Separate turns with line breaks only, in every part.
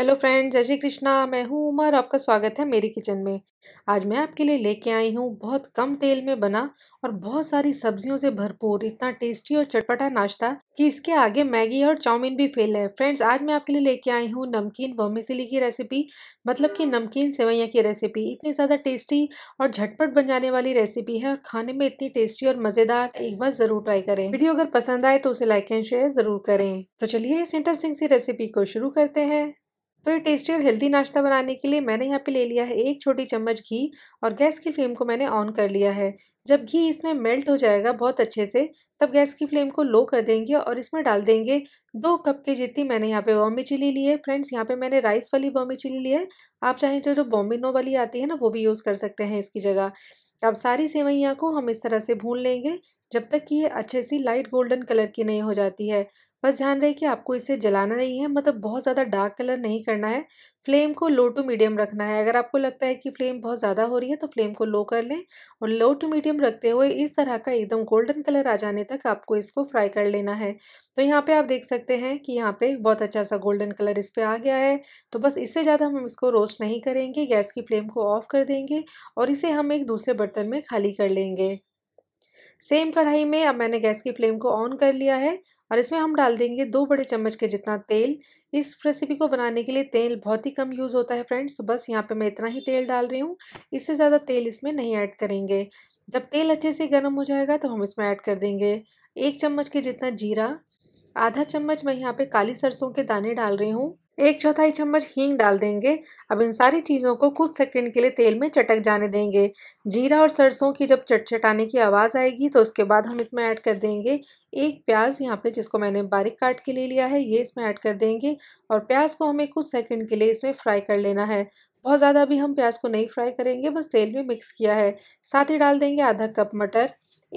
hello friends जय श्री कृष्णा मैं हूँ उमर आपका स्वागत है मेरी किचन में आज मैं आपके लिए लेके आई हूँ बहुत कम तेल में बना और बहुत सारी सब्जियों से भरपूर इतना टेस्टी और चटपटा नाश्ता कि इसके आगे मैगी और चाउमीन भी फेल है फ्रेंड्स आज मैं आपके लिए लेके आई हूँ नमकीन वर्मिसिली की रेसिपी मतलब कि नमकीन सेवैया की रेसिपी इतनी ज़्यादा टेस्टी और झटपट बन जाने वाली रेसिपी है और खाने में इतनी टेस्टी और मज़ेदार एक बार ज़रूर ट्राई करें वीडियो अगर पसंद आए तो उसे लाइक एंड शेयर ज़रूर करें तो चलिए इस इंटरेस्टिंग सी रेसिपी को शुरू करते हैं तो ये टेस्टी और हेल्दी नाश्ता बनाने के लिए मैंने यहाँ पे ले लिया है एक छोटी चम्मच घी और गैस की फ्लेम को मैंने ऑन कर लिया है जब घी इसमें मेल्ट हो जाएगा बहुत अच्छे से तब गैस की फ्लेम को लो कर देंगे और इसमें डाल देंगे दो कप के जितनी मैंने यहाँ पे बॉम्बे चिली ली है फ्रेंड्स यहाँ पे मैंने राइस वाली बॉम्बे चिली ली है आप चाहें तो जो जो बॉम्बिनो वाली आती है ना वो भी यूज़ कर सकते हैं इसकी जगह अब सारी सेवैयाँ को हम इस तरह से भून लेंगे जब तक कि ये अच्छे सी लाइट गोल्डन कलर की नहीं हो जाती है बस ध्यान रहे कि आपको इसे जलाना नहीं है मतलब बहुत ज़्यादा डार्क कलर नहीं करना है फ्लेम को लो टू मीडियम रखना है अगर आपको लगता है कि फ्लेम बहुत ज़्यादा हो रही है तो फ्लेम को लो कर लें और लो टू मीडियम रखते हुए इस तरह का एकदम गोल्डन कलर आ जाने तक आपको इसको फ्राई कर लेना है तो यहाँ पे आप देख सकते हैं कि यहाँ पे बहुत अच्छा सा गोल्डन कलर इस पर आ गया है तो बस इससे ज़्यादा हम इसको रोस्ट नहीं करेंगे गैस की फ्लेम को ऑफ़ कर देंगे और इसे हम एक दूसरे बर्तन में खाली कर लेंगे सेम कढ़ाई में अब मैंने गैस की फ्लेम को ऑन कर लिया है और इसमें हम डाल देंगे दो बड़े चम्मच के जितना तेल इस रेसिपी को बनाने के लिए तेल बहुत ही कम यूज़ होता है फ्रेंड्स तो बस यहाँ पे मैं इतना ही तेल डाल रही हूँ इससे ज़्यादा तेल इसमें नहीं ऐड करेंगे जब तेल अच्छे से गर्म हो जाएगा तो हम इसमें ऐड कर देंगे एक चम्मच के जितना जीरा आधा चम्मच मैं यहाँ पर काली सरसों के दाने डाल रही हूँ एक चौथाई चम्मच हींग डाल देंगे अब इन सारी चीज़ों को कुछ सेकंड के लिए तेल में चटक जाने देंगे जीरा और सरसों की जब चटचटाने की आवाज़ आएगी तो उसके बाद हम इसमें ऐड कर देंगे एक प्याज यहाँ पे जिसको मैंने बारीक काट के ले लिया है ये इसमें ऐड कर देंगे और प्याज को हमें कुछ सेकंड के लिए इसमें फ्राई कर लेना है बहुत ज़्यादा भी हम प्याज को नहीं फ्राई करेंगे बस तेल में मिक्स किया है साथ ही डाल देंगे आधा कप मटर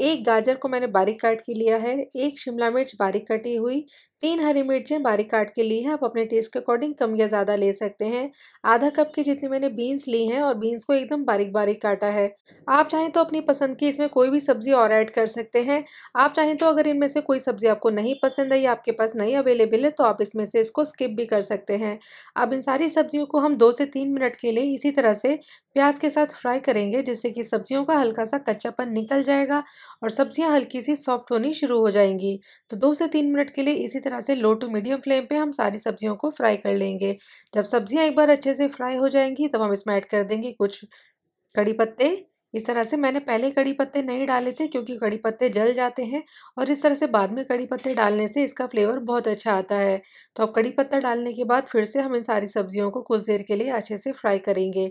एक गाजर को मैंने बारीक काट के लिया है एक शिमला मिर्च बारीक कटी हुई तीन हरी मिर्चें बारीक काट के ली हैं आप अपने टेस्ट के अकॉर्डिंग कम या ज़्यादा ले सकते हैं आधा कप की जितनी मैंने बीन्स ली हैं और बीन्स को एकदम बारीक बारीक काटा है आप चाहें तो अपनी पसंद की इसमें कोई भी सब्ज़ी और ऐड कर सकते हैं आप चाहें तो अगर इनमें से कोई सब्ज़ी आपको नहीं पसंद है या आपके पास नहीं अवेलेबल है तो आप इसमें से इसको स्किप भी कर सकते हैं अब इन सारी सब्जियों को हम दो से तीन मिनट के लिए इसी तरह से प्याज के साथ फ्राई करेंगे जिससे कि सब्जियों का हल्का सा कच्चापन निकल जाएगा और सब्जियां हल्की सी सॉफ्ट होनी शुरू हो जाएंगी तो दो से तीन मिनट के लिए इसी तरह से लो टू मीडियम फ्लेम पे हम सारी सब्जियों को फ्राई कर लेंगे जब सब्जियां एक बार अच्छे से फ्राई हो जाएंगी तब हम इसमें ऐड कर देंगे कुछ कड़ी पत्ते इस तरह से मैंने पहले कड़ी पत्ते नहीं डाले थे क्योंकि कड़ी पत्ते जल जाते हैं और इस तरह से बाद में कड़ी पत्ते डालने से इसका फ्लेवर बहुत अच्छा आता है तो अब कड़ी पत्ता डालने के बाद फिर से हम इन सारी सब्जियों को कुछ देर के लिए अच्छे से फ्राई करेंगे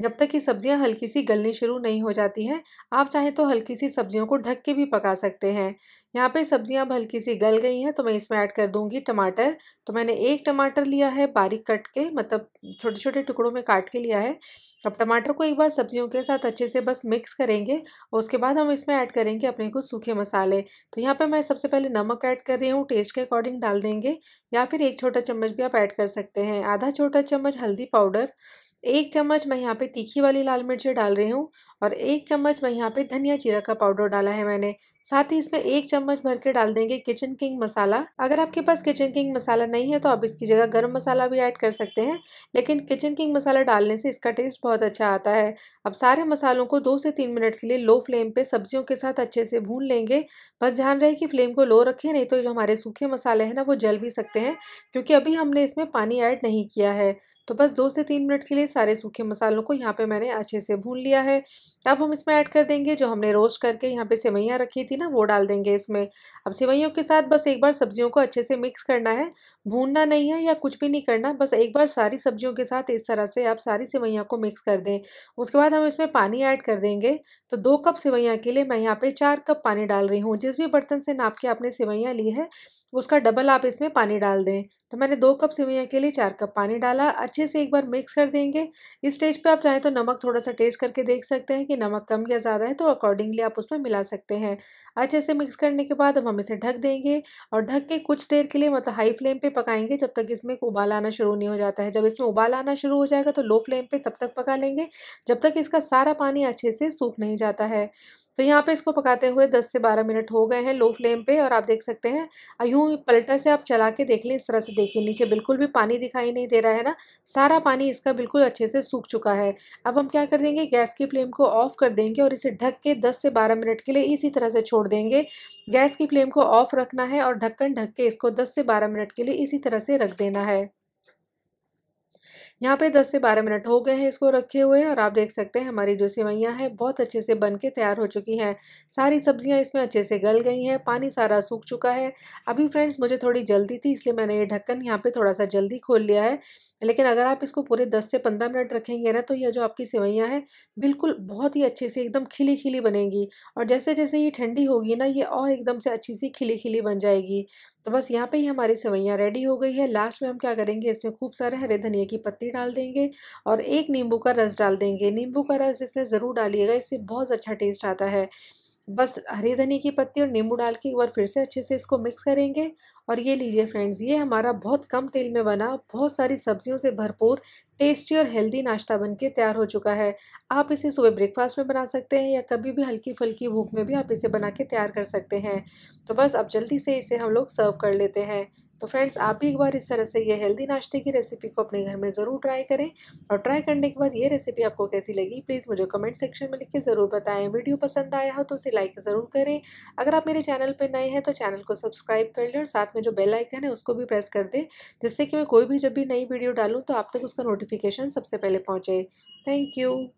जब तक कि सब्जियां हल्की सी गलनी शुरू नहीं हो जाती हैं आप चाहें तो हल्की सी सब्जियों को ढक के भी पका सकते हैं यहाँ पे सब्जियां अब हल्की सी गल गई हैं तो मैं इसमें ऐड कर दूंगी टमाटर तो मैंने एक टमाटर लिया है बारीक कट के मतलब छोटे छोटे टुकड़ों में काट के लिया है अब टमाटर को एक बार सब्जियों के साथ अच्छे से बस मिक्स करेंगे और उसके बाद हम इसमें ऐड करेंगे अपने को सूखे मसाले तो यहाँ पर मैं सबसे पहले नमक ऐड कर रही हूँ टेस्ट के अकॉर्डिंग डाल देंगे या फिर एक छोटा चम्मच भी आप ऐड कर सकते हैं आधा छोटा चम्मच हल्दी पाउडर एक चम्मच मैं यहाँ पे तीखी वाली लाल मिर्ची डाल रही हूँ और एक चम्मच मैं यहाँ पे धनिया जीरा का पाउडर डाला है मैंने साथ ही इसमें एक चम्मच भर के डाल देंगे किचन किंग मसाला अगर आपके पास किचन किंग मसाला नहीं है तो आप इसकी जगह गर्म मसाला भी ऐड कर सकते हैं लेकिन किचन किंग मसाला डालने से इसका टेस्ट बहुत अच्छा आता है अब सारे मसालों को दो से तीन मिनट के लिए लो फ्लेम पर सब्जियों के साथ अच्छे से भून लेंगे बस ध्यान रहे कि फ्लेम को लो रखें नहीं तो जो हमारे सूखे मसाले हैं ना वो जल भी सकते हैं क्योंकि अभी हमने इसमें पानी ऐड नहीं किया है तो बस दो से तीन मिनट के लिए सारे सूखे मसालों को यहाँ पे मैंने अच्छे से भून लिया है अब हम इसमें ऐड कर देंगे जो हमने रोस्ट करके यहाँ पे सेवैयाँ रखी थी ना वो डाल देंगे इसमें अब सेवैयों के साथ बस एक बार सब्जियों को अच्छे से मिक्स करना है भूनना नहीं है या कुछ भी नहीं करना बस एक बार सारी सब्जियों के साथ इस तरह से आप सारी सेवैयाँ को मिक्स कर दें उसके बाद हम इसमें पानी ऐड कर देंगे तो दो कप सेवैयाँ के लिए मैं यहाँ पर चार कप पानी डाल रही हूँ जिस भी बर्तन से नाप के आपने सेवैयाँ ली है उसका डबल आप इसमें पानी डाल दें तो मैंने दो कप सेवैयाँ के लिए चार कप पानी डाला अच्छे से एक बार मिक्स कर देंगे इस स्टेज पे आप चाहें तो नमक थोड़ा सा टेस्ट करके देख सकते हैं कि नमक कम या ज़्यादा है तो अकॉर्डिंगली आप उसमें मिला सकते हैं अच्छे से मिक्स करने के बाद अब हम इसे ढक देंगे और ढक के कुछ देर के लिए मतलब हाई फ्लेम पर पकाएंगे जब तक इसमें उबाल आना शुरू नहीं हो जाता है जब इसमें उबाल आना शुरू हो जाएगा तो लो फ्लेम पर तब तक पका लेंगे जब तक इसका सारा पानी अच्छे से सूख नहीं जाता है तो यहाँ पे इसको पकाते हुए 10 से 12 मिनट हो गए हैं लो फ्लेम पे और आप देख सकते हैं यूँ पलटा से आप चला के देख लें इस तरह से देखिए नीचे बिल्कुल भी पानी दिखाई नहीं दे रहा है ना सारा पानी इसका बिल्कुल अच्छे से सूख चुका है अब हम क्या कर देंगे गैस की फ्लेम को ऑफ़ कर देंगे और इसे ढक के दस से बारह मिनट के लिए इसी तरह से छोड़ देंगे गैस की फ्लेम को ऑफ़ रखना है और ढक्कन ढक के इसको दस से बारह मिनट के लिए इसी तरह से रख देना है यहाँ पे 10 से 12 मिनट हो गए हैं इसको रखे हुए और आप देख सकते हैं हमारी जो सेवैयाँ हैं बहुत अच्छे से बन के तैयार हो चुकी हैं सारी सब्जियाँ इसमें अच्छे से गल गई हैं पानी सारा सूख चुका है अभी फ्रेंड्स मुझे थोड़ी जल्दी थी इसलिए मैंने ये ढक्कन यहाँ पर थोड़ा सा जल्दी खोल लिया है लेकिन अगर आप इसको पूरे दस से पंद्रह मिनट रखेंगे ना तो यह जो आपकी सेवैयाँ हैं बिल्कुल बहुत ही अच्छे से एकदम खिली खिली बनेंगी और जैसे जैसे ये ठंडी होगी ना ये और एकदम से अच्छी सी खिली खिली बन जाएगी तो बस यहाँ पे ही हमारी सेवैयाँ रेडी हो गई है लास्ट में हम क्या करेंगे इसमें खूब सारे हरे धनिया की पत्ती डाल देंगे और एक नींबू का रस डाल देंगे नींबू का रस इसमें ज़रूर डालिएगा इससे बहुत अच्छा टेस्ट आता है बस हरी धनी की पत्ती और नींबू डाल के एक बार फिर से अच्छे से इसको मिक्स करेंगे और ये लीजिए फ्रेंड्स ये हमारा बहुत कम तेल में बना बहुत सारी सब्जियों से भरपूर टेस्टी और हेल्दी नाश्ता बनके तैयार हो चुका है आप इसे सुबह ब्रेकफास्ट में बना सकते हैं या कभी भी हल्की फुल्की भूख में भी आप इसे बना के तैयार कर सकते हैं तो बस अब जल्दी से इसे हम लोग सर्व कर लेते हैं तो फ्रेंड्स आप भी एक बार इस तरह से ये हेल्दी नाश्ते की रेसिपी को अपने घर में ज़रूर ट्राई करें और ट्राई करने के बाद ये रेसिपी आपको कैसी लगी प्लीज़ मुझे कमेंट सेक्शन में लिख के ज़रूर बताएं वीडियो पसंद आया हो तो उसे लाइक ज़रूर करें अगर आप मेरे चैनल पर नए हैं तो चैनल को सब्सक्राइब कर लें और साथ में जो बेल आइकन है उसको भी प्रेस कर दें जिससे कि मैं कोई भी जब भी नई वीडियो डालूँ तो आप तक उसका नोटिफिकेशन सबसे पहले पहुँचे थैंक यू